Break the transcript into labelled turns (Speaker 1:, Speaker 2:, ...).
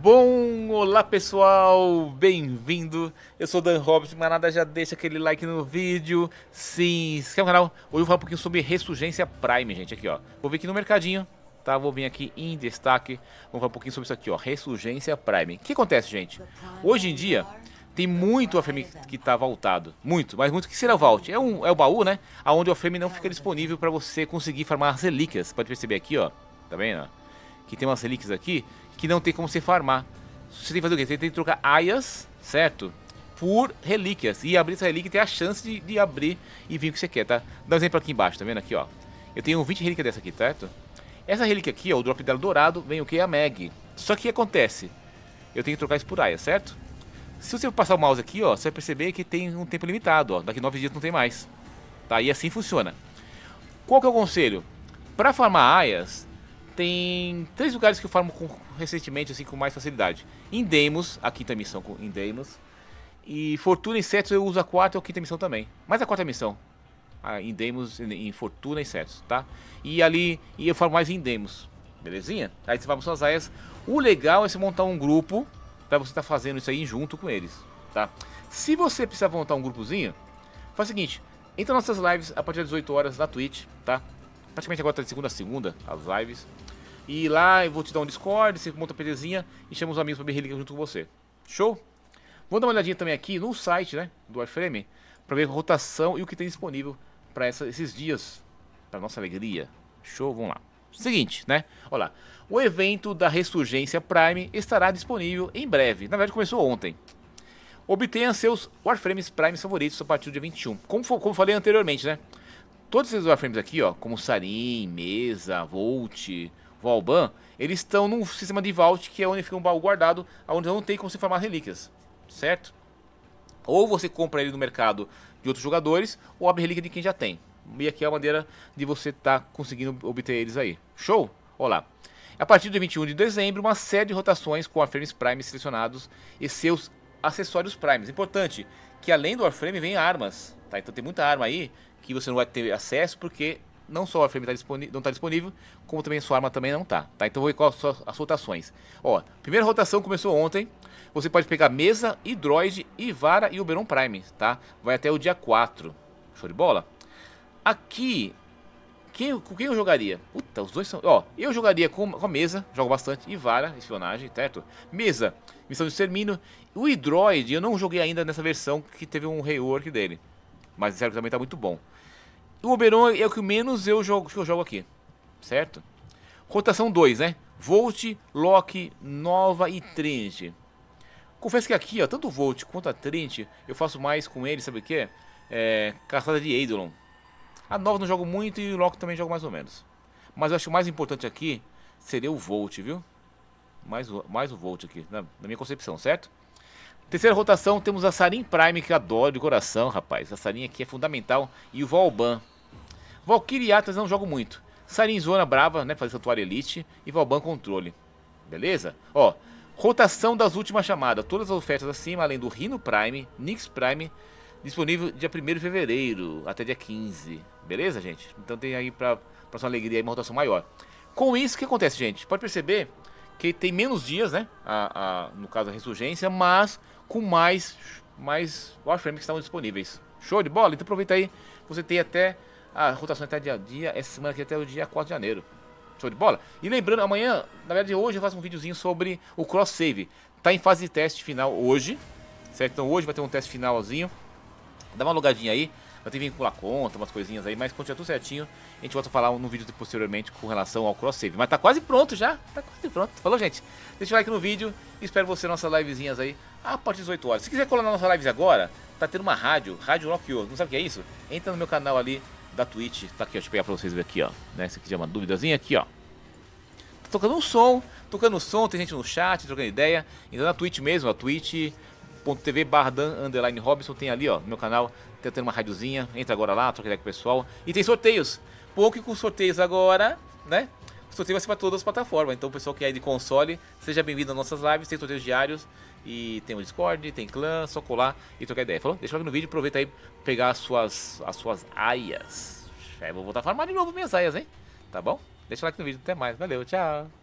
Speaker 1: Bom, olá pessoal, bem-vindo. Eu sou Dan Robson, nada, já deixa aquele like no vídeo, se inscreve no canal. Hoje eu vou falar um pouquinho sobre Ressurgência Prime, gente, aqui ó. Vou vir aqui no mercadinho, tá? Vou vir aqui em destaque, vamos falar um pouquinho sobre isso aqui ó, Ressurgência Prime. O que acontece, gente? Hoje em dia, tem muito Warframe que está voltado, muito, mas muito que será vault. É, um, é o baú, né, aonde o Warframe não fica disponível para você conseguir farmar as relíquias. Pode perceber aqui ó, tá vendo que tem umas relíquias aqui que não tem como você farmar. Você tem que fazer o quê? Você tem que trocar aias, certo? Por relíquias. E abrir essa relíquia tem a chance de, de abrir e vir o que você quer, tá? Dá um exemplo aqui embaixo, tá vendo aqui, ó. Eu tenho 20 relíquias dessa aqui, certo? Essa relíquia aqui, ó, o drop dela dourado, vem o que? A Mag. Só que o que acontece? Eu tenho que trocar isso por aias, certo? Se você passar o mouse aqui, ó, você vai perceber que tem um tempo limitado, ó. Daqui 9 dias não tem mais. Tá? E assim funciona. Qual que é o conselho? Para farmar aias, tem três lugares que eu farmo com, recentemente, assim, com mais facilidade. Em Demos, a quinta missão em Demos. E Fortuna e Insetos eu uso a quarta ou a quinta missão também. Mas a quarta missão. Ah, em em Fortuna e Insetos, tá? E ali, e eu farmo mais em Demos. Belezinha? Aí você farma suas áreas. O legal é você montar um grupo para você estar tá fazendo isso aí junto com eles, tá? Se você precisar montar um grupozinho, faz o seguinte. Entra nas nossas lives a partir das 18 horas na Twitch, tá? Praticamente agora tá de segunda a segunda, as lives. E lá eu vou te dar um Discord, você monta a PDzinha e chama os amigos pra berrelica junto com você. Show? Vamos dar uma olhadinha também aqui no site, né, do Warframe, pra ver a rotação e o que tem disponível pra essa, esses dias, pra nossa alegria. Show? Vamos lá. Seguinte, né? Olha lá. O evento da Ressurgência Prime estará disponível em breve. Na verdade, começou ontem. Obtenha seus Warframes Prime favoritos a partir do dia 21. Como, como falei anteriormente, né? Todos esses wireframes aqui, ó, como Sarin, Mesa, Volt, Valban, eles estão num sistema de vault que é onde fica um baú guardado, onde não tem como se formar relíquias, certo? Ou você compra ele no mercado de outros jogadores, ou abre relíquia de quem já tem. E aqui é a maneira de você estar tá conseguindo obter eles aí. Show? Olá. A partir do 21 de dezembro, uma série de rotações com Warframes Prime selecionados e seus acessórios Primes. Importante que além do Warframe vem armas, Tá? Então tem muita arma aí que você não vai ter acesso porque não só a frame tá não está disponível, como também a sua arma também não está. Tá? Então vou ver quais são as rotações. Ó, primeira rotação começou ontem. Você pode pegar mesa, e droid, e uberon e Prime, tá? Vai até o dia 4. Show de bola? Aqui, quem, com quem eu jogaria? Puta, os dois são... Ó, eu jogaria com, com a mesa, jogo bastante, ivara espionagem, certo? Mesa, missão de extermínio. O Hidroid, eu não joguei ainda nessa versão que teve um rework dele. Mas disseram que também tá muito bom. O Oberon é o que menos eu jogo, que eu jogo aqui, certo? Rotação 2, né? Volt, Loki, Nova e Trent. Confesso que aqui, ó, tanto o Volt quanto a Trent, eu faço mais com ele, sabe o que? É, caçada de Eidolon. A Nova não jogo muito e o Loki também jogo mais ou menos. Mas eu acho que o mais importante aqui seria o Volt, viu? Mais, mais o Volt aqui, na, na minha concepção, certo? Terceira rotação, temos a Sarin Prime, que eu adoro de coração, rapaz. A Sarin aqui é fundamental. E o Valban. Valkyrie Atlas não jogo muito. Sarin Zona Brava, né? Fazer Santuário Elite. E Valban Controle. Beleza? Ó, rotação das últimas chamadas. Todas as ofertas acima, além do Rhino Prime, Nix Prime, disponível dia 1 de fevereiro até dia 15. Beleza, gente? Então tem aí pra, pra sua alegria aí uma rotação maior. Com isso, o que acontece, gente? Pode perceber que tem menos dias, né? A, a, no caso da Ressurgência, mas com mais, mais Warframes que estão disponíveis. Show de bola? Então aproveita aí, você tem até a rotação até dia a dia, essa semana aqui até o dia 4 de janeiro. Show de bola? E lembrando, amanhã, na verdade hoje eu faço um videozinho sobre o cross save. Tá em fase de teste final hoje, certo? Então hoje vai ter um teste finalzinho. Dá uma logadinha aí. Vai ter que vincular conta, umas coisinhas aí, mas continua tudo certinho. A gente volta a falar no vídeo posteriormente com relação ao cross-save. Mas tá quase pronto já, tá quase pronto. Falou, gente? Deixa o like no vídeo espero você nas nossas livezinhas aí a partir das 8 horas. Se quiser colar na nossa live agora, tá tendo uma rádio, Rádio Rockio. Não sabe o que é isso? Entra no meu canal ali da Twitch. Tá aqui, ó, deixa eu pegar pra vocês ver aqui, ó. Né? Se quiser uma duvidazinha aqui, ó. Tá tocando um som, tocando um som, tem gente no chat, trocando ideia. Então na Twitch mesmo, a Twitch twitch.tv barra underline Robson, tem ali, ó, no meu canal, tá tentando uma radiozinha, entra agora lá, troca ideia com o pessoal. E tem sorteios, pouco com sorteios agora, né? O sorteio vai ser para todas as plataformas, então o pessoal que é de console, seja bem-vindo às nossas lives, tem sorteios diários, e tem o Discord, tem clã, é só colar e trocar ideia. Falou? Deixa like no vídeo, aproveita aí pegar as suas, as suas aias. É, vou voltar a farmar de novo minhas aias, hein? Tá bom? Deixa o like no vídeo, até mais, valeu, tchau!